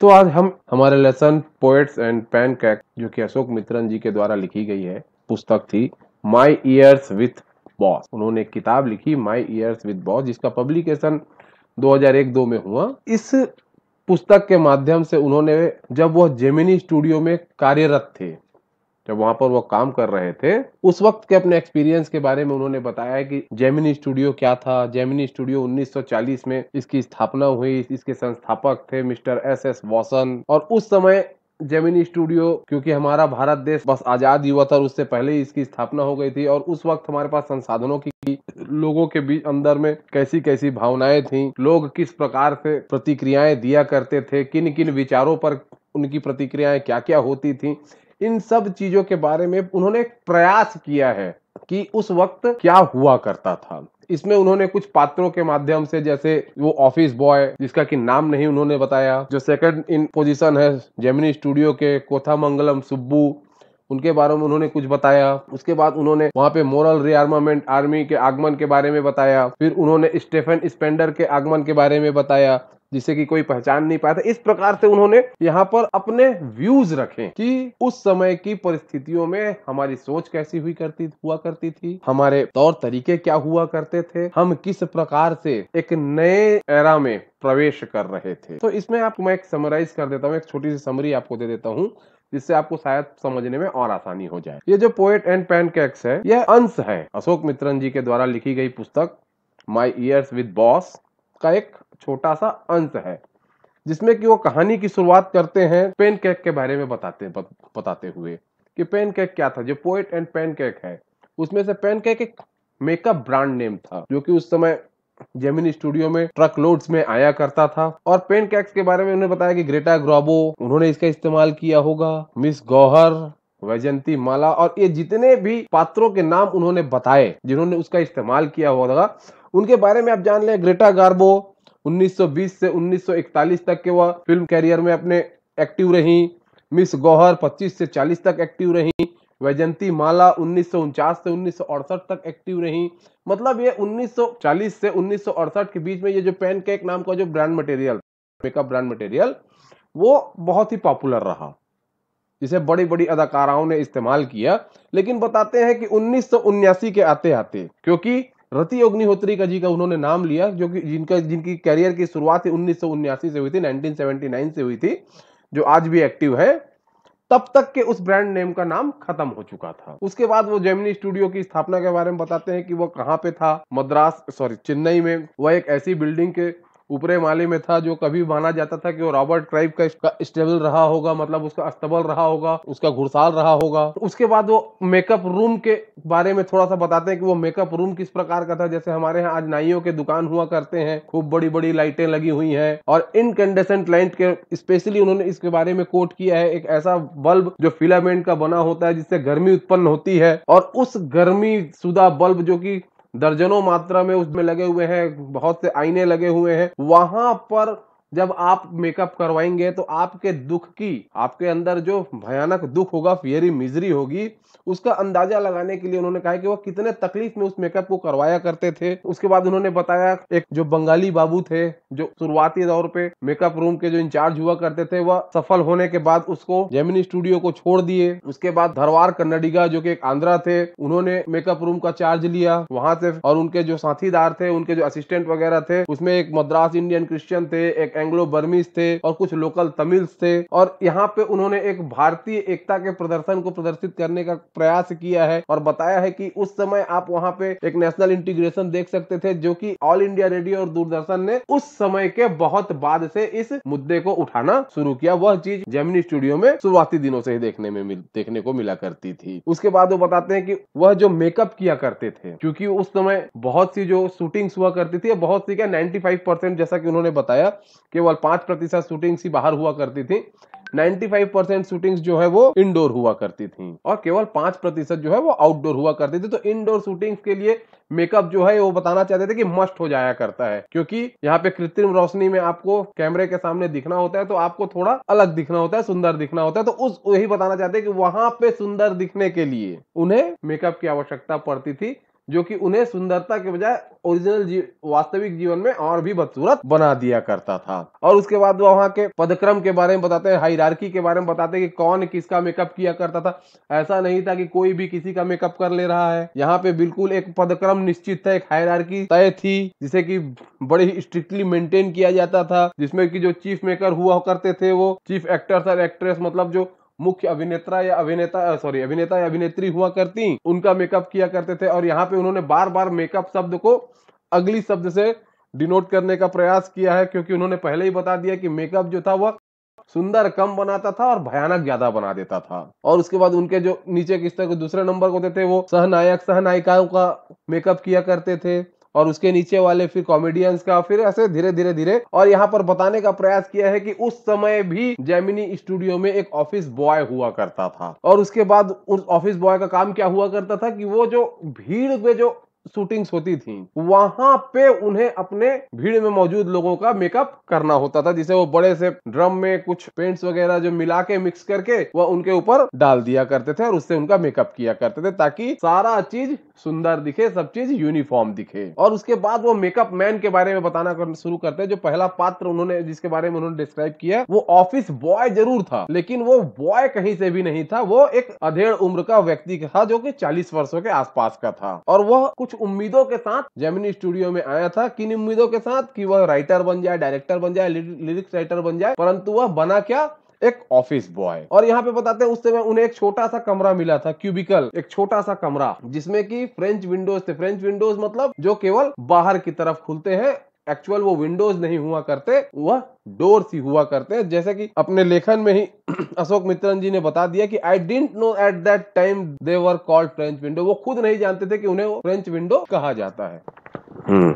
तो आज हम हमारे lesson poets and pancakes जो कि अशोक मित्रन जी के द्वारा लिखी गई है पुस्तक थी माई ईयर्स विथ बॉस उन्होंने एक किताब लिखी माई ईयर्स विथ बॉस जिसका पब्लिकेशन 2001-2 में हुआ इस पुस्तक के माध्यम से उन्होंने जब वह जेमिनी स्टूडियो में कार्यरत थे जब वहां पर वो काम कर रहे थे उस वक्त के अपने एक्सपीरियंस के बारे में उन्होंने बताया कि जेमिनी स्टूडियो क्या था जेमिनी स्टूडियो 1940 में इसकी स्थापना हुई इसके संस्थापक थे मिस्टर एस एस वॉसन और उस समय जेमिनी स्टूडियो क्योंकि हमारा भारत देश बस आजाद ही हुआ था और उससे पहले ही इसकी स्थापना हो गई थी और उस वक्त हमारे पास संसाधनों की लोगों के बीच अंदर में कैसी कैसी भावनाएं थी लोग किस प्रकार से प्रतिक्रियाएं दिया करते थे किन किन विचारों पर उनकी प्रतिक्रियाएं क्या क्या होती थी इन सब चीजों के बारे में उन्होंने एक प्रयास किया है कि उस वक्त क्या हुआ करता था इसमें उन्होंने कुछ पात्रों के माध्यम से जैसे वो ऑफिस बॉय जिसका कि नाम नहीं उन्होंने बताया जो सेकंड इन पोजीशन है जेमिनी स्टूडियो के कोथामंगलम सुब्बू उनके बारे में उन्होंने कुछ बताया उसके बाद उन्होंने वहां पे मोरल रिआर्मामेंट आर्मी के आगमन के बारे में बताया फिर उन्होंने स्टेफन स्पेंडर के आगमन के बारे में बताया जिसे कि कोई पहचान नहीं पाया था इस प्रकार से उन्होंने यहाँ पर अपने व्यूज रखे कि उस समय की परिस्थितियों में हमारी सोच कैसी हुई करती हुआ करती थी हमारे तौर तरीके क्या हुआ करते थे हम किस प्रकार से एक नए एरा में प्रवेश कर रहे थे तो इसमें आपको मैं एक समराइज कर देता हूँ एक छोटी सी समरी आपको दे देता हूँ जिससे आपको शायद समझने में और आसानी हो जाए ये जो पोएट एंड पैन है यह अंश है अशोक मित्रन जी के द्वारा लिखी गई पुस्तक माई ईयर्स विद बॉस का एक छोटा सा अंश है जिसमें कि वो कहानी की शुरुआत करते हैं पेन केक के बारे में बताते बताते हुए कि पेन केक क्या था जो पोएट एंड पेन केक है उसमें से पेन केक एक मेकअप ब्रांड नेम था जो कि उस समय जेमिनी स्टूडियो में ट्रक लोड्स में आया करता था और पेन केक्स के बारे में उन्होंने बताया कि ग्रेटा ग्रोबो उन्होंने इसका इस्तेमाल किया होगा मिस गौहर वैजंती माला और ये जितने भी पात्रों के नाम उन्होंने बताए जिन्होंने उसका इस्तेमाल किया होगा उनके बारे में आप जान लें ग्रेटा गार्बो 1920 से 1941 तक के वह फिल्म कैरियर में अपने एक्टिव रहीं मिस गौहर 25 से 40 तक एक्टिव रहीं वैजंती माला उन्नीस से उन्नीस तक एक्टिव रहीं मतलब ये 1940 से उन्नीस के बीच में ये जो पेन केक नाम का जो brand material makeup brand material वो बहुत ही पॉपुलर रहा जिसे बड़ी बड़ी अदाकाराओं ने इस्तेमाल किया लेकिन बताते हैं कि उन्नीस के आते आते क्योंकि रति अग्निहोत्री का जी का उन्होंने नाम लिया जो कि जिनका जिनकी कैरियर की शुरुआत उन्नीस से हुई थी 1979 से हुई थी जो आज भी एक्टिव है तब तक के उस ब्रांड नेम का नाम खत्म हो चुका था उसके बाद वो जेमिनी स्टूडियो की स्थापना के बारे में बताते हैं कि वो कहाँ पे था मद्रास सॉरी चेन्नई में वह एक ऐसी बिल्डिंग के ऊपरे माले में था जो कभी माना जाता था कि वो रॉबर्ट क्राइब का स्टेबल रहा होगा मतलब उसका अस्तबल रहा होगा उसका घुड़साल रहा होगा उसके बाद वो मेकअप रूम के बारे में थोड़ा सा बताते हैं कि वो मेकअप रूम किस प्रकार का था जैसे हमारे यहाँ आज नाइयों के दुकान हुआ करते हैं खूब बड़ी बड़ी लाइटें लगी हुई है और इनकंडेसेंट लाइट के स्पेशली उन्होंने इसके बारे में कोट किया है एक ऐसा बल्ब जो फिलामेंट का बना होता है जिससे गर्मी उत्पन्न होती है और उस गर्मी सुधा बल्ब जो की दर्जनों मात्रा में उसमें लगे हुए हैं बहुत से आईने लगे हुए हैं वहां पर जब आप मेकअप करवाएंगे तो आपके दुख की आपके अंदर जो भयानक दुख होगा फियरी मिजरी होगी उसका अंदाजा लगाने के लिए उन्होंने कहा कि वो कितने तकलीफ में उस मेकअप को करवाया करते थे उसके बाद उन्होंने बताया एक जो बंगाली बाबू थे जो शुरुआती दौर पे मेकअप रूम के जो इंचार्ज हुआ करते थे वह सफल होने के बाद उसको जेमिनी स्टूडियो को छोड़ दिए उसके बाद धरवार कन्नडिगा जो कि एक आंध्रा थे उन्होंने मेकअप रूम का चार्ज लिया वहां से और उनके जो साथीदार थे उनके जो असिस्टेंट वगैरह थे उसमें एक मद्रास इंडियन क्रिश्चियन थे एक एंग्लो बर्मीज थे और कुछ लोकल तमिल्स थे और यहाँ पे उन्होंने एक भारतीय एकता के प्रदर्शन को प्रदर्शित करने का प्रयास किया है और बताया है कि उस समय आप वहाँ पे एक नेशनल इंटीग्रेशन देख सकते थे जो कि ऑल इंडिया रेडियो और दूरदर्शन ने उस समय के बहुत बाद से इस मुद्दे को उठाना शुरू किया वह चीज जेमिनी स्टूडियो में शुरुआती दिनों से ही देखने में मिल, देखने को मिला करती थी उसके बाद वो बताते हैं कि वह जो मेकअप किया करते थे क्योंकि उस समय बहुत सी जो शूटिंग्स हुआ करती थी बहुत सी क्या 95 परसेंट जैसा कि उन्होंने बताया केवल पांच प्रतिशत शूटिंग ही बाहर हुआ करती थी 95 परसेंट शूटिंग्स जो है वो इंडोर हुआ करती थी और केवल पांच प्रतिशत जो है वो आउटडोर हुआ करती थी तो इंडोर शूटिंग्स के लिए मेकअप जो है वो बताना चाहते थे कि मस्ट हो जाया करता है क्योंकि यहाँ पे कृत्रिम रोशनी में आपको कैमरे के सामने दिखना होता है तो आपको थोड़ा अलग दिखना होता है सुंदर दिखना होता है तो उस यही बताना चाहते हैं कि वहां पे सुंदर दिखने के लिए उन्हें मेकअप की आवश्यकता पड़ती थी जो कि उन्हें सुंदरता के बजाय ओरिजिनल जी, वास्तविक जीवन में और भी बदसूरत बना दिया करता था और उसके बाद वो वहाँ के पदक्रम के बारे में बताते हैं हाईरार्की के बारे में बताते हैं कि कौन किसका मेकअप किया करता था ऐसा नहीं था कि कोई भी किसी का मेकअप कर ले रहा है यहाँ पे बिल्कुल एक पदक्रम निश्चित था एक हाईरार्की तय थी जिसे की बड़ी स्ट्रिक्टली मेंटेन किया जाता था जिसमें की जो चीफ मेकर हुआ करते थे वो चीफ एक्टर्स और एक्ट्रेस मतलब जो मुख्य अभिनेता या अभिनेता सॉरी अभिनेता या अभिनेत्री हुआ करती उनका मेकअप किया करते थे और यहाँ पे उन्होंने बार बार मेकअप शब्द को अगली शब्द से डिनोट करने का प्रयास किया है क्योंकि उन्होंने पहले ही बता दिया कि मेकअप जो था वह सुंदर कम बनाता था और भयानक ज्यादा बना देता था और उसके बाद उनके जो नीचे किस्तर के दूसरे नंबर को देते वो सहनायक सहनायिकाओं का मेकअप किया करते थे और उसके नीचे वाले फिर कॉमेडियंस का फिर ऐसे धीरे धीरे धीरे और यहाँ पर बताने का प्रयास किया है कि उस समय भी जेमिनी स्टूडियो में एक ऑफिस बॉय हुआ करता था और उसके बाद उस ऑफिस बॉय का काम क्या हुआ करता था कि वो जो भीड़ में जो शूटिंग्स होती थी वहां पे उन्हें अपने भीड़ में मौजूद लोगों का मेकअप करना होता था जिसे वो बड़े से ड्रम में कुछ पेंट्स वगैरह जो मिला के मिक्स करके वह उनके ऊपर डाल दिया करते थे और उससे उनका मेकअप किया करते थे ताकि सारा चीज सुंदर दिखे सब चीज यूनिफॉर्म दिखे और उसके बाद वो मेकअप मैन के बारे में बताना शुरू करते हैं जो पहला पात्र उन्होंने जिसके बारे में उन्होंने डिस्क्राइब किया वो ऑफिस बॉय जरूर था लेकिन वो बॉय कहीं से भी नहीं था वो एक अधेड़ उम्र का व्यक्ति था जो कि चालीस वर्षों के आसपास का था और वह कुछ उम्मीदों के साथ जेमिनी स्टूडियो में आया था किन उम्मीदों के साथ कि वह राइटर बन जाए डायरेक्टर बन जाए लिरिक्स राइटर बन जाए परंतु वह बना क्या एक ऑफिस बॉय और यहाँ पे बताते हैं उस समय उन्हें एक छोटा सा कमरा मिला था क्यूबिकल एक छोटा सा कमरा जिसमें कि फ्रेंच विंडोज थे फ्रेंच विंडोज मतलब जो केवल बाहर की तरफ खुलते हैं एक्चुअल वो विंडोज नहीं हुआ करते वह डोर ही हुआ करते हैं जैसे कि अपने लेखन में ही अशोक मित्रन जी ने बता दिया कि I didn't know at that time they were called French window वो खुद नहीं जानते थे कि उन्हें वो फ्रेंच विंडो कहा जाता है हम्म।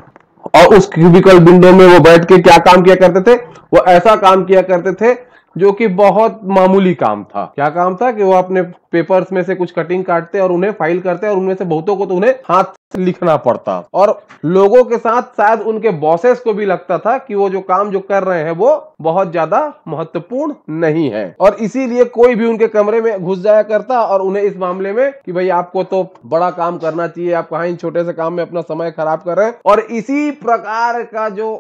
और उस क्यूबिकल विंडो में वो बैठ के क्या काम किया करते थे वो ऐसा काम किया करते थे जो कि बहुत मामूली काम था क्या काम था कि वो अपने पेपर्स में से कुछ कटिंग काटते और उन्हें फाइल करते और उनमें से बहुतों को तो उन्हें हाथ लिखना पड़ता और लोगों के साथ शायद उनके बॉसेस को भी लगता था कि वो जो काम जो कर रहे हैं वो बहुत ज्यादा महत्वपूर्ण नहीं है और इसीलिए कोई भी उनके कमरे में घुस जाया करता और उन्हें इस मामले में कि भाई आपको तो बड़ा काम करना चाहिए आप कहा इन छोटे से काम में अपना समय खराब कर रहे हैं और इसी प्रकार का जो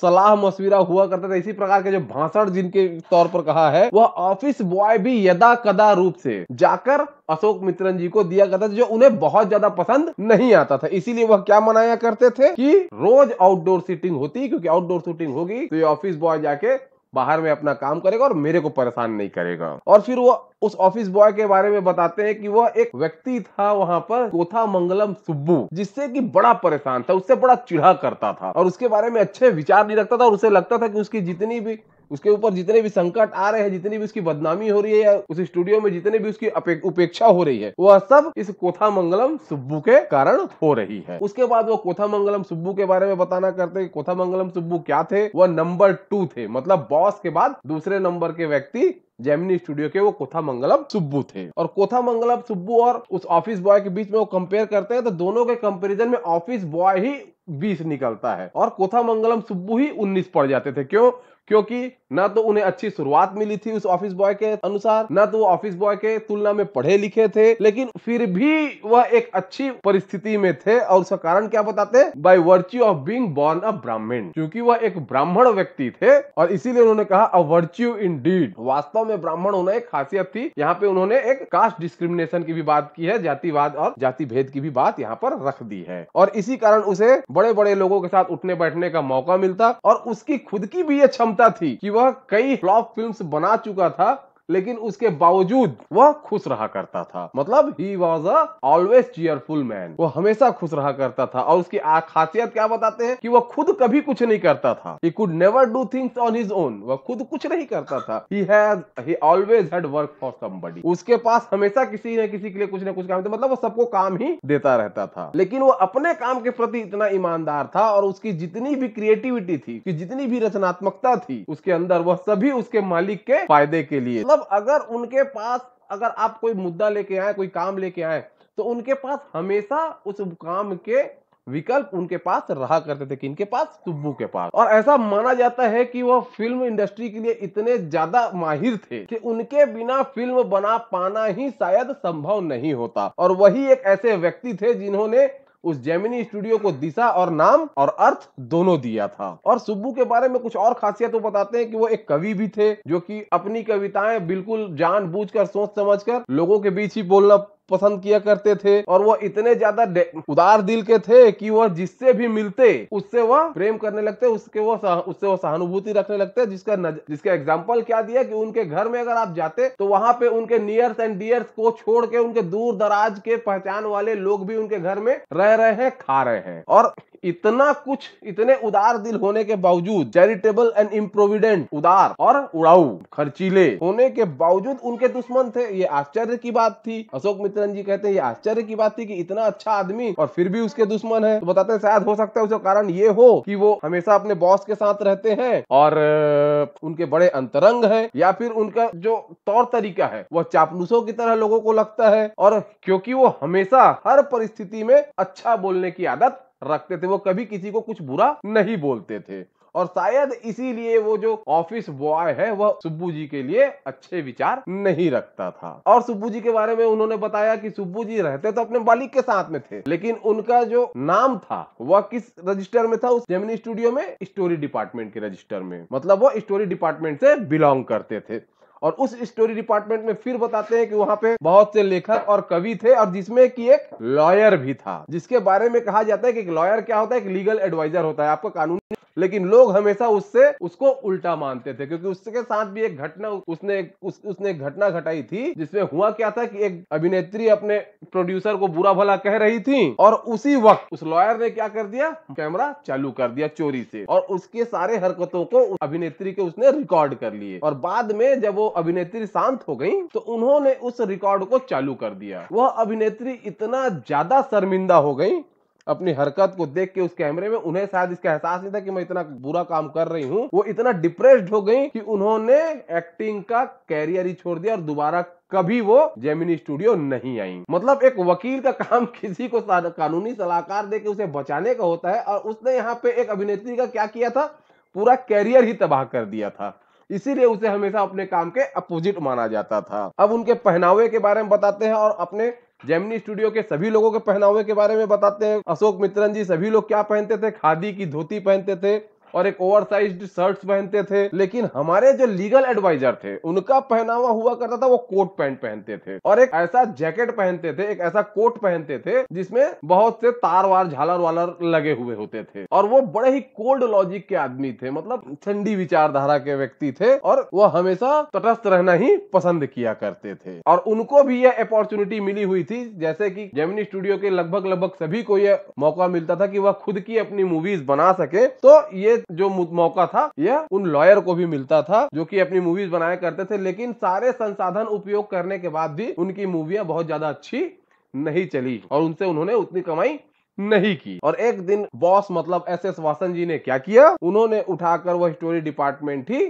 सलाह मशविरा हुआ करता था इसी प्रकार के जो भाषण जिनके तौर पर कहा है वह ऑफिस बॉय भी यदा कदा रूप से जाकर अशोक मित्रन जी को दिया करता था जो उन्हें बहुत ज्यादा पसंद नहीं आता था इसीलिए वह क्या मनाया करते थे कि रोज आउटडोर सीटिंग होती क्योंकि आउटडोर शूटिंग होगी तो ये ऑफिस बॉय जाके बाहर में अपना काम करेगा और मेरे को परेशान नहीं करेगा और फिर वो उस ऑफिस बॉय के बारे में बताते हैं कि वह एक व्यक्ति था वहां पर कोथा मंगलम सुब्बू जिससे कि बड़ा परेशान था उससे बड़ा चिढ़ा करता था और उसके बारे में अच्छे विचार नहीं रखता था और उसे लगता था कि उसकी जितनी भी उसके ऊपर जितने भी संकट आ रहे हैं जितनी भी उसकी बदनामी हो रही है या उस स्टूडियो में जितने भी उसकी उपेक्षा हो रही है वह सब इस कोथा मंगलम सुब्बू के कारण हो रही है उसके बाद वो कोथा मंगलम सुब्बू के बारे में बताना करते हैं कोथा मंगलम सुब्बू क्या थे वह नंबर टू थे मतलब बॉस के बाद दूसरे नंबर के व्यक्ति जेमिनी स्टूडियो के वो कोथा मंगलम सुब्बू थे और कोथा मंगलम सुब्बू और उस ऑफिस बॉय के बीच में वो कंपेयर करते हैं तो दोनों के कंपैरिजन में ऑफिस बॉय ही बीस निकलता है और कोथा मंगलम सुब्बू ही उन्नीस पड़ जाते थे क्यों क्योंकि ना तो उन्हें अच्छी शुरुआत मिली थी उस ऑफिस बॉय के अनुसार ना तो वो ऑफिस बॉय के तुलना में पढ़े लिखे थे लेकिन फिर भी वह एक अच्छी परिस्थिति में थे और उसका कारण क्या बताते by virtue of being born a Brahmin क्योंकि वह एक ब्राह्मण व्यक्ति थे और इसीलिए उन्होंने कहा अ वर्च्यू इन डीड वास्तव में ब्राह्मण होना एक खासियत थी यहाँ पे उन्होंने एक कास्ट डिस्क्रिमिनेशन की भी बात की है जातिवाद और जाति भेद की भी बात यहाँ पर रख दी है और इसी कारण उसे बड़े बड़े लोगों के साथ उठने बैठने का मौका मिलता और उसकी खुद की भी यह क्षमता थी कि वह कई फ्लॉप फिल्म्स बना चुका था लेकिन उसके बावजूद वह खुश रहा करता था मतलब he was a always cheerful man वो हमेशा खुश रहा करता था और उसकी खासियत क्या बताते हैं कि वह खुद कभी कुछ नहीं करता था he could never do things on his own वह खुद कुछ नहीं करता था he has he always had work for somebody उसके पास हमेशा किसी न किसी के लिए कुछ न कुछ काम था मतलब वो सबको काम ही देता रहता था लेकिन वो अपने काम के प्रति इतना ईमानदार था और उसकी जितनी भी क्रिएटिविटी थी कि जितनी भी रचनात्मकता थी उसके अंदर वह सभी उसके मालिक के फायदे के लिए मतलब मतलब अगर उनके पास अगर आप कोई मुद्दा लेके आए कोई काम लेके आए तो उनके पास हमेशा उस काम के विकल्प उनके पास रहा करते थे कि इनके पास सुब्बू के पास और ऐसा माना जाता है कि वह फिल्म इंडस्ट्री के लिए इतने ज्यादा माहिर थे कि उनके बिना फिल्म बना पाना ही शायद संभव नहीं होता और वही एक ऐसे व्यक्ति थे जिन्होंने उस जेमिनी स्टूडियो को दिशा और नाम और अर्थ दोनों दिया था और सुब्बू के बारे में कुछ और खासियत तो बताते हैं कि वो एक कवि भी थे जो कि अपनी कविताएं बिल्कुल जानबूझकर सोच समझकर लोगों के बीच ही बोलना पसंद किया करते थे और वो इतने ज्यादा उदार दिल के थे कि वह जिससे भी मिलते उससे वह प्रेम करने लगते उसके वो उससे वो सहानुभूति रखने लगते जिसका नज, जिसका एग्जाम्पल क्या दिया कि उनके घर में अगर आप जाते तो वहां पे उनके नियर्स एंड डियर्स को छोड़ के उनके दूर दराज के पहचान वाले लोग भी उनके घर में रह रहे हैं खा रहे हैं और इतना कुछ इतने उदार दिल होने के बावजूद चैरिटेबल एंड इम्प्रोविडेंट उदार और उड़ाऊ खर्चीले होने के बावजूद उनके दुश्मन थे ये आश्चर्य की बात थी अशोक मित्र चरण जी कहते हैं आश्चर्य की बात थी कि इतना अच्छा आदमी और फिर भी उसके दुश्मन है तो बताते हैं शायद हो सकता है उसका कारण ये हो कि वो हमेशा अपने बॉस के साथ रहते हैं और उनके बड़े अंतरंग है या फिर उनका जो तौर तरीका है वह चापलूसों की तरह लोगों को लगता है और क्योंकि वो हमेशा हर परिस्थिति में अच्छा बोलने की आदत रखते थे वो कभी किसी को कुछ बुरा नहीं बोलते थे और शायद इसीलिए वो जो ऑफिस बॉय है वह सुब्बू जी के लिए अच्छे विचार नहीं रखता था और सुब्बू जी के बारे में उन्होंने बताया कि सुब्बू जी रहते तो अपने मालिक के साथ में थे लेकिन उनका जो नाम था वह किस रजिस्टर में था उस जेमिनी स्टूडियो में स्टोरी डिपार्टमेंट के रजिस्टर में मतलब वो स्टोरी डिपार्टमेंट से बिलोंग करते थे और उस स्टोरी डिपार्टमेंट में फिर बताते हैं कि वहां पे बहुत से लेखक और कवि थे और जिसमें कि एक लॉयर भी था जिसके बारे में कहा जाता है कि एक लॉयर क्या होता है एक लीगल एडवाइजर होता है आपका कानून लेकिन लोग हमेशा उससे उसको उल्टा मानते थे क्योंकि उसके साथ भी एक घटना उसने उस, उसने घटना घटाई थी जिसमें हुआ क्या था कि एक अभिनेत्री अपने प्रोड्यूसर को बुरा भला कह रही थी और उसी वक्त उस लॉयर ने क्या कर दिया कैमरा चालू कर दिया चोरी से और उसके सारे हरकतों को अभिनेत्री के उसने रिकॉर्ड कर लिए और बाद में जब वो अभिनेत्री शांत हो गई तो उन्होंने उस रिकॉर्ड को चालू कर दिया वह अभिनेत्री इतना ज्यादा शर्मिंदा हो गई अपनी हरकत को देख के उस कैमरे में उन्हें शायद इसका एहसास नहीं था कि मैं इतना बुरा काम कर रही हूँ वो इतना डिप्रेस्ड हो गई कि उन्होंने एक्टिंग का कैरियर ही छोड़ दिया और दोबारा कभी वो जेमिनी स्टूडियो नहीं आई मतलब एक वकील का काम किसी को कानूनी सलाहकार देके उसे बचाने का होता है और उसने यहाँ पे एक अभिनेत्री का क्या किया था पूरा कैरियर ही तबाह कर दिया था इसीलिए उसे हमेशा अपने काम के अपोजिट माना जाता था अब उनके पहनावे के बारे में बताते हैं और अपने जेमिनी स्टूडियो के सभी लोगों के पहनावे के बारे में बताते हैं अशोक मित्रन जी सभी लोग क्या पहनते थे खादी की धोती पहनते थे और एक ओवर साइज शर्ट पहनते थे लेकिन हमारे जो लीगल एडवाइजर थे उनका पहनावा हुआ करता था वो कोट पैंट पहनते थे और एक ऐसा जैकेट पहनते थे एक ऐसा कोट पहनते थे जिसमें बहुत से तार वार झालर वालर लगे हुए होते थे और वो बड़े ही कोल्ड लॉजिक के आदमी थे मतलब ठंडी विचारधारा के व्यक्ति थे और वो हमेशा तटस्थ रहना ही पसंद किया करते थे और उनको भी यह अपॉर्चुनिटी मिली हुई थी जैसे की जेमिनी स्टूडियो के लगभग लगभग सभी को यह मौका मिलता था कि वह खुद की अपनी मूवीज बना सके तो ये जो मौका था यह उन लॉयर को भी मिलता था जो कि अपनी मूवीज बनाया करते थे लेकिन सारे संसाधन उपयोग करने के बाद भी उनकी मूवियां बहुत ज्यादा अच्छी नहीं चली और उनसे उन्होंने उतनी कमाई नहीं की और एक दिन बॉस मतलब एस एस वासन जी ने क्या किया उन्होंने उठाकर वह स्टोरी डिपार्टमेंट ही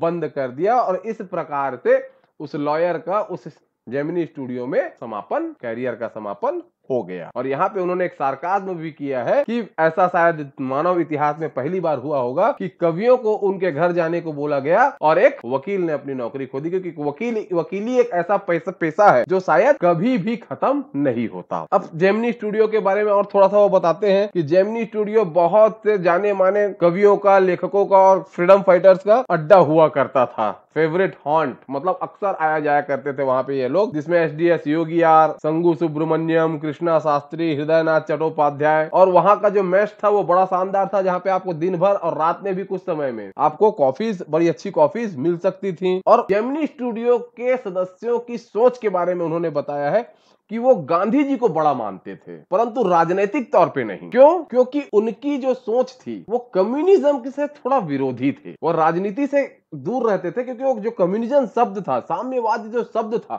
बंद कर दिया और इस प्रकार से उस लॉयर का उस जेमिनी स्टूडियो में समापन कैरियर का समापन हो गया और यहाँ पे उन्होंने एक सार्काज्म भी किया है कि ऐसा शायद मानव इतिहास में पहली बार हुआ होगा कि कवियों को उनके घर जाने को बोला गया और एक वकील ने अपनी नौकरी खो दी क्योंकि वकील वकीली एक ऐसा पैसा है जो शायद कभी भी खत्म नहीं होता अब जेमनी स्टूडियो के बारे में और थोड़ा सा वो बताते हैं कि जेमनी स्टूडियो बहुत से जाने माने कवियों का लेखकों का और फ्रीडम फाइटर्स का अड्डा हुआ करता था फेवरेट हॉन्ट मतलब अक्सर आया जाया करते थे वहां पे ये लोग जिसमें S D S Yogi R Sangu Subramaniam Krishna Shastri Hridaynath Chattopadhyay और वहाँ का जो मैच था वो बड़ा शानदार था जहाँ पे आपको दिन भर और रात में भी कुछ समय में आपको कॉफीज बड़ी अच्छी कॉफीज मिल सकती थी और जेमनी स्टूडियो के सदस्यों की सोच के बारे में उन्होंने बताया है कि वो गांधी जी को बड़ा मानते थे परंतु राजनीतिक तौर पे नहीं क्यों क्योंकि उनकी जो सोच थी वो कम्युनिज्म से थोड़ा विरोधी थे वो राजनीति से दूर रहते थे क्योंकि लोग जो कम्युनिज्म शब्द था साम्यवादी जो शब्द था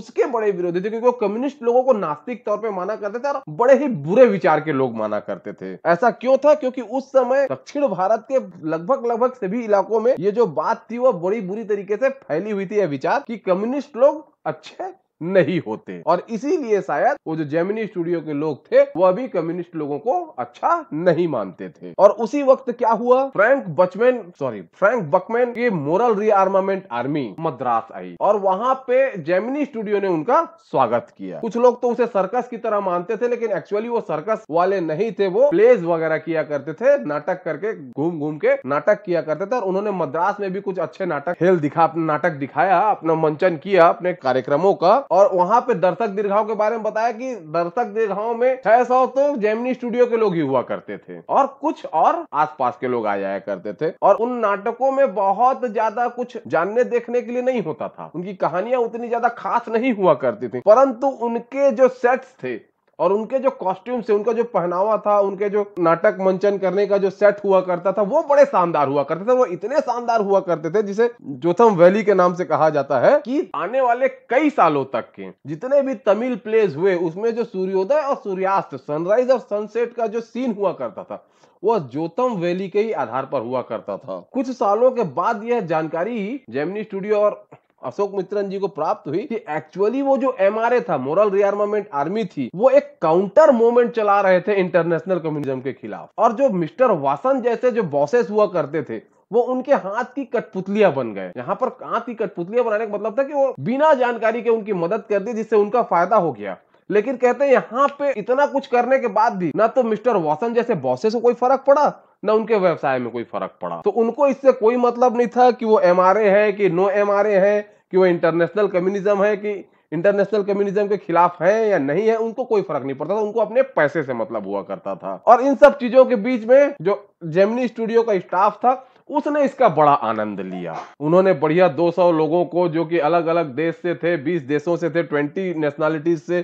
उसके बड़े विरोधी थे क्योंकि वो कम्युनिस्ट लोगों को नास्तिक तौर पे माना करते थे और बड़े ही बुरे विचार के लोग माना करते थे ऐसा क्यों था क्योंकि उस समय दक्षिण भारत के लगभग लगभग सभी इलाकों में ये जो बात थी वो बड़ी बुरी तरीके से फैली हुई थी यह विचार कि कम्युनिस्ट लोग अच्छे नहीं होते और इसीलिए शायद वो जो जेमिनी स्टूडियो के लोग थे वो अभी कम्युनिस्ट लोगों को अच्छा नहीं मानते थे और उसी वक्त क्या हुआ Frank Bachman sorry Frank Buchman की मोरल रीआर्मामेंट आर्मी मद्रास आई और वहां पे जेमिनी स्टूडियो ने उनका स्वागत किया कुछ लोग तो उसे सर्कस की तरह मानते थे लेकिन एक्चुअली वो सर्कस वाले नहीं थे वो प्लेज वगैरह किया करते थे नाटक करके घूम घूम के नाटक किया करते थे और उन्होंने मद्रास में भी कुछ अच्छे नाटक खेल दिखा नाटक दिखाया अपना मंचन किया अपने कार्यक्रमों का और वहां पे दर्शक दीर्घाओं के बारे में बताया कि दर्शक दीर्घाओं में छह सौ तो जेमिनी स्टूडियो के लोग ही हुआ करते थे और कुछ और आसपास के लोग आ जाया करते थे और उन नाटकों में बहुत ज्यादा कुछ जानने देखने के लिए नहीं होता था उनकी कहानियां उतनी ज्यादा खास नहीं हुआ करती थी परंतु उनके जो सेट्स थे और उनके जो कॉस्ट्यूम्स थे उनका जो पहनावा था उनके जो नाटक मंचन करने का जो सेट हुआ करता था वो बड़े शानदार हुआ करते थे वो इतने शानदार हुआ करते थे जिसे जोथम वैली के नाम से कहा जाता है कि आने वाले कई सालों तक के जितने भी तमिल प्लेस हुए उसमें जो सूर्योदय और सूर्यास्त सनराइज और सनसेट का जो सीन हुआ करता था वह जोतम वैली के ही आधार पर हुआ करता था कुछ सालों के बाद यह जानकारी जेमिनी स्टूडियो और अशोक मित्रन जी को प्राप्त हुई कि एक्चुअली वो जो एमआरए था मोरल रियार्मामेंट आर्मी थी वो एक काउंटर मूवमेंट चला रहे थे इंटरनेशनल कम्युनिज्म के खिलाफ और जो मिस्टर वासन जैसे जो बॉसेस हुआ करते थे वो उनके हाथ की कठपुतलियां बन गए यहाँ पर हाथ की कठपुतलियां बनाने का मतलब था कि वो बिना जानकारी के उनकी मदद कर दी जिससे उनका फायदा हो गया लेकिन कहते हैं यहाँ पे इतना कुछ करने के बाद भी ना तो मिस्टर वॉसन जैसे बॉसे से कोई फर्क पड़ा ना उनके व्यवसाय में कोई फर्क पड़ा तो उनको इससे कोई मतलब नहीं था कि वो एम आर ए है कि नो एम आर ए है कि वो इंटरनेशनल कम्युनिज्म है कि इंटरनेशनल कम्युनिज्म के खिलाफ है या नहीं है उनको कोई फर्क नहीं पड़ता था उनको अपने पैसे से मतलब हुआ करता था और इन सब चीजों के बीच में जो जेमनी स्टूडियो का स्टाफ था उसने इसका बड़ा आनंद लिया उन्होंने बढ़िया 200 लोगों को जो कि अलग अलग देश से थे 20 देशों से थे 20 नेशनलिटीज से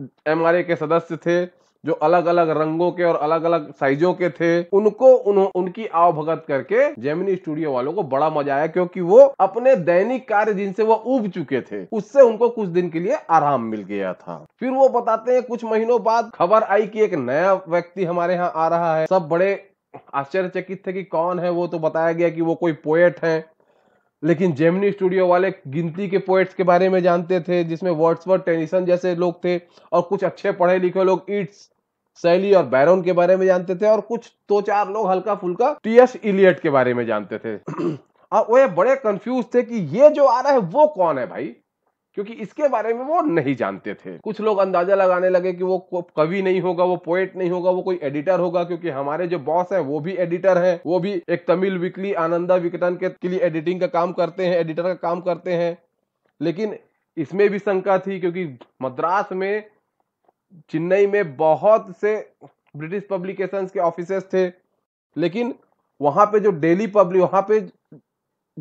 एम के सदस्य थे जो अलग अलग रंगों के और अलग अलग साइजों के थे उनको उन्हों, उनकी आवभगत करके जेमिनी स्टूडियो वालों को बड़ा मजा आया क्योंकि वो अपने दैनिक कार्य जिनसे वो उब चुके थे उससे उनको कुछ दिन के लिए आराम मिल गया था फिर वो बताते हैं कुछ महीनों बाद खबर आई कि एक नया व्यक्ति हमारे यहाँ आ रहा है सब बड़े आश्चर्यचकित थे कि कौन है वो तो बताया गया कि वो कोई पोएट है लेकिन जेमिनी स्टूडियो वाले गिनती के पोएट्स के बारे में जानते थे जिसमें वर्ड्सवर्थ टेनिसन जैसे लोग थे और कुछ अच्छे पढ़े लिखे लोग इट्स शैली और बैरोन के बारे में जानते थे और कुछ दो चार लोग हल्का फुल्का टी एस इलियट के बारे में जानते थे और वो बड़े कंफ्यूज थे कि ये जो आ रहा है वो कौन है भाई क्योंकि इसके बारे में वो नहीं जानते थे कुछ लोग अंदाजा लगाने लगे कि वो कवि नहीं होगा वो पोएट नहीं होगा वो कोई एडिटर होगा क्योंकि हमारे जो बॉस है वो भी एडिटर है वो भी एक तमिल वीकली आनंदा विकटन के लिए एडिटिंग का काम करते हैं एडिटर का काम करते हैं लेकिन इसमें भी शंका थी क्योंकि मद्रास में चेन्नई में बहुत से ब्रिटिश पब्लिकेशन के ऑफिस थे लेकिन वहां पे जो डेली पब्लिक वहां पे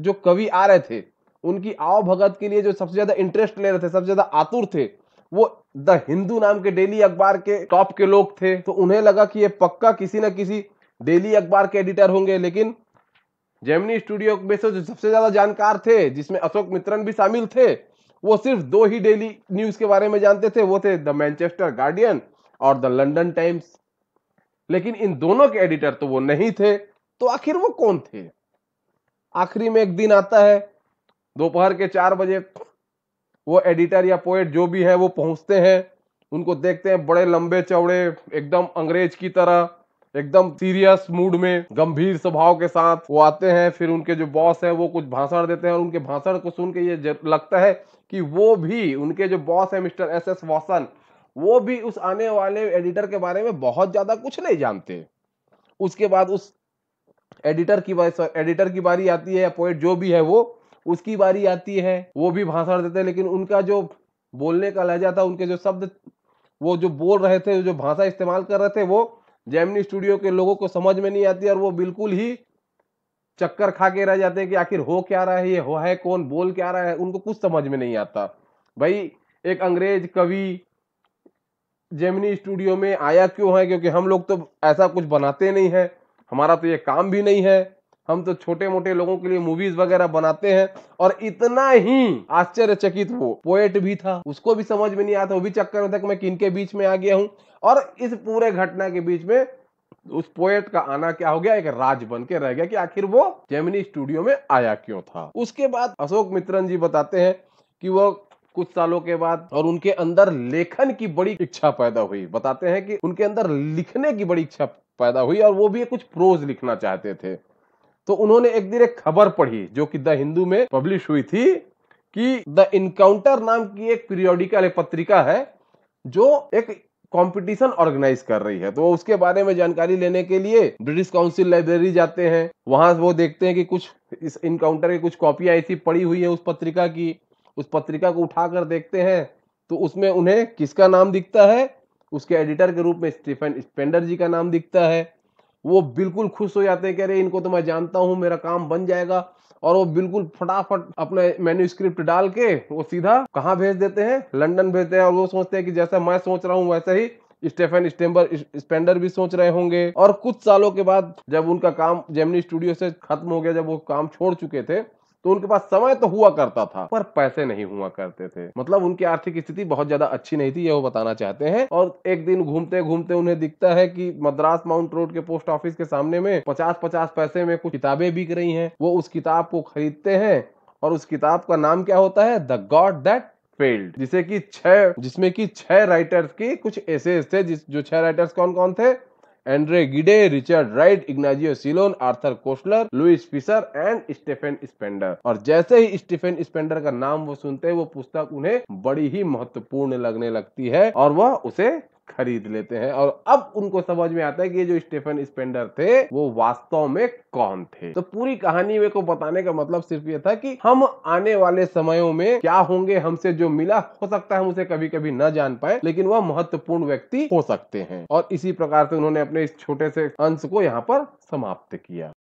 जो कवि आ रहे थे उनकी आओ भगत के लिए जो सबसे ज्यादा इंटरेस्ट ले रहे थे सबसे ज्यादा आतुर थे वो द हिंदू नाम के डेली अखबार के टॉप के लोग थे तो उन्हें लगा कि ये पक्का किसी ना किसी डेली अखबार के एडिटर होंगे लेकिन जेमिनी स्टूडियो में से जो सबसे ज्यादा जानकार थे जिसमें अशोक मित्रन भी शामिल थे वो सिर्फ दो ही डेली न्यूज के बारे में जानते थे वो थे द मैनचेस्टर गार्डियन और द लंडन टाइम्स लेकिन इन दोनों के एडिटर तो वो नहीं थे तो आखिर वो कौन थे आखिरी में एक दिन आता है दोपहर के चार बजे वो एडिटर या पोएट जो भी है वो पहुंचते हैं उनको देखते हैं बड़े लंबे चौड़े एकदम अंग्रेज की तरह एकदम सीरियस मूड में गंभीर स्वभाव के साथ वो आते हैं फिर उनके जो बॉस है वो कुछ भाषण देते हैं और उनके भाषण को सुन के ये लगता है कि वो भी उनके जो बॉस है मिस्टर एस एस वॉसन वो भी उस आने वाले एडिटर के बारे में बहुत ज़्यादा कुछ नहीं जानते उसके बाद उस एडिटर की बारी एडिटर की बारी आती है या पोइट जो भी है वो उसकी बारी आती है वो भी भाषण देते हैं लेकिन उनका जो बोलने का लहजा था उनके जो शब्द वो जो बोल रहे थे जो भाषा इस्तेमाल कर रहे थे वो जैमनी स्टूडियो के लोगों को समझ में नहीं आती और वो बिल्कुल ही चक्कर खा के रह जाते हैं कि आखिर हो क्या रहा है ये हो है कौन बोल क्या रहा है उनको कुछ समझ में नहीं आता भाई एक अंग्रेज कवि जेमिनी स्टूडियो में आया क्यों है क्योंकि हम लोग तो ऐसा कुछ बनाते नहीं हैं हमारा तो ये काम भी नहीं है हम तो छोटे मोटे लोगों के लिए मूवीज वगैरह बनाते हैं और इतना ही आश्चर्यचकित वो पोएट भी था उसको भी समझ में नहीं आता वो भी चक्कर में था कि मैं किन के बीच में आ गया हूँ और इस पूरे घटना के बीच में उस पोएट का आना क्या हो गया एक राज बन के रह गया कि आखिर वो जेमिनी स्टूडियो में आया क्यों था उसके बाद अशोक मित्रन जी बताते हैं कि वो कुछ सालों के बाद और उनके अंदर लेखन की बड़ी इच्छा पैदा हुई बताते हैं कि उनके अंदर लिखने की बड़ी इच्छा पैदा हुई और वो भी कुछ प्रोज लिखना चाहते थे तो उन्होंने एक दिन एक खबर पढ़ी जो कि द हिंदू में पब्लिश हुई थी कि द इनकाउंटर नाम की एक पीरियोडिकल एक पत्रिका है जो एक कंपटीशन ऑर्गेनाइज कर रही है तो उसके बारे में जानकारी लेने के लिए ब्रिटिश काउंसिल लाइब्रेरी जाते हैं वहां वो देखते हैं कि कुछ इस इनकाउंटर की कुछ कॉपियां ऐसी पड़ी हुई है उस पत्रिका की उस पत्रिका को उठाकर देखते हैं तो उसमें उन्हें किसका नाम दिखता है उसके एडिटर के रूप में स्टीफन स्पेंडर जी का नाम दिखता है वो बिल्कुल खुश हो जाते हैं कह रहे इनको तो मैं जानता हूँ मेरा काम बन जाएगा और वो बिल्कुल फटाफट अपने मेन्यू स्क्रिप्ट डाल के वो सीधा कहाँ भेज देते हैं लंदन भेजते हैं और वो सोचते हैं कि जैसा मैं सोच रहा हूँ वैसा ही स्टेफन स्टेम्बर स्पेंडर भी सोच रहे होंगे और कुछ सालों के बाद जब उनका काम जेमनी स्टूडियो से खत्म हो गया जब वो काम छोड़ चुके थे तो उनके पास समय तो हुआ करता था पर पैसे नहीं हुआ करते थे मतलब उनकी आर्थिक स्थिति बहुत ज्यादा अच्छी नहीं थी ये वो बताना चाहते हैं और एक दिन घूमते घूमते उन्हें दिखता है कि मद्रास माउंट रोड के पोस्ट ऑफिस के सामने में पचास पचास पैसे में कुछ किताबें बिक रही हैं वो उस किताब को खरीदते हैं और उस किताब का नाम क्या होता है द गॉड दैट फेल्ड जिसे की छह जिसमें की छह राइटर्स के कुछ ऐसे थे जिस जो छह राइटर्स कौन कौन थे Andre Gide Richard Wright Ignazio Silone Arthur Koestler Louis Fischer and Stephen Spender और जैसे ही स्टीफन स्पेंडर का नाम वो सुनते हैं वो पुस्तक उन्हें बड़ी ही महत्वपूर्ण लगने लगती है और वह उसे खरीद लेते हैं और अब उनको समझ में आता है कि ये जो स्टेफन स्पेंडर थे वो वास्तव में कौन थे तो पूरी कहानी में को बताने का मतलब सिर्फ ये था कि हम आने वाले समयों में क्या होंगे हमसे जो मिला हो सकता है हम उसे कभी कभी न जान पाए लेकिन वह महत्वपूर्ण व्यक्ति हो सकते हैं और इसी प्रकार से उन्होंने अपने इस छोटे से अंश को यहाँ पर समाप्त किया